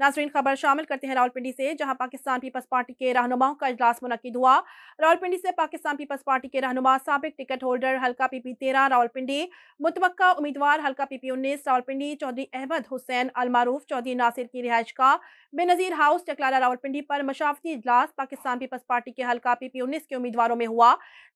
नाजरीन खबर शामिल करते हैं रावलपिंडी से जहां पाकिस्तान पीपल्स पार्टी के रहनुमाओं का अजलास मुनद हुआ रावलपिंडी से पाकिस्तान पीपल्स पार्टी के रहनुमा सबक टिकट होल्डर हल्का पीपी तेरह रावलपिंडी मुतवका उम्मीदवार हल्का पीपी उन्नीस रावलपिंडी चौधरी अहमद हुसैन अलमारूफ चौधरी नासिर की रिहाइश का बेनजीर हाउस चकलारा रावलपिंडी पर मशावती इजलास पाकिस्तान पीपल्स पार्टी के हल्का पीपी उन्नीस के उम्मीदवारों में हुआ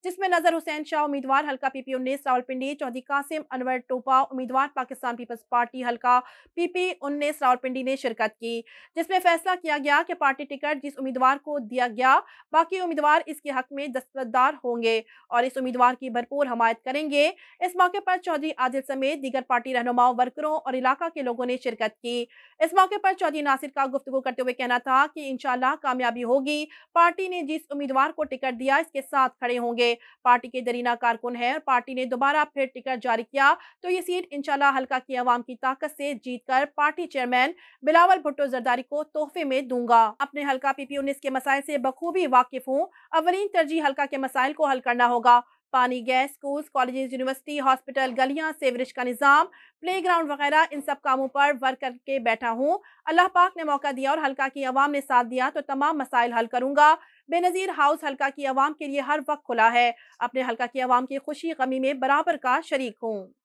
जिसमें नजर हुसैन शाह उम्मीदवार हल्का पीपी उन्नीस रावलपिंडी चौधरी कासिम अनवर टोपा उम्मीदवार पाकिस्तान पीपल्स पार्टी हल्का पीपी उन्नीस रावलपिंडी ने शिरकत की होगी जिसमें फैसला किया गया कि पार्टी टिकट जिस उम्मीदवार को दिया गया बाकी उम्मीदवार इसके हक में दस्तदार होंगे और इस उम्मीदवार की भरपूर हमायत करेंगे इस मौके पर चौधरी आदिल समेत दीगर पार्टी रहनुमाओं वर्करों और इलाका के लोगों ने शिरकत की इस मौके पर चौधरी नासिर का गुफ्तु करते हुए कहना था कि इनशाला कामयाबी होगी पार्टी ने जिस उम्मीदवार को टिकट दिया इसके साथ खड़े होंगे पार्टी के दरीना कारकुन है और पार्टी ने दोबारा फिर टिकट जारी किया तो ये सीट इंशाल्लाह हल्का की आवाम की ताकत से जीत कर पार्टी चेयरमैन बिलावल भुट्टो भुट्टो जरदारी को तोहफे में दूंगा अपने हल्का पी उन्नीस के मसाइल से बखूबी वाकिफ हूँ अवलिन तरजीह हल्का के मसाइल को हल करना होगा पानी gas school college university hospital गलियां सेवरेज का निज़ाम प्ले ग्राउंड वगैरह इन सब कामों पर वर्क करके बैठा हूँ अल्लाह पाक ने मौका दिया और हल्का की आवाम ने साथ दिया तो तमाम मसाइल हल करूँगा बेनज़ीर हाउस हल्का की आवाम के लिए हर वक्त खुला है अपने हल्का की आवाम की खुशी गमी में बराबर का शरीक हूँ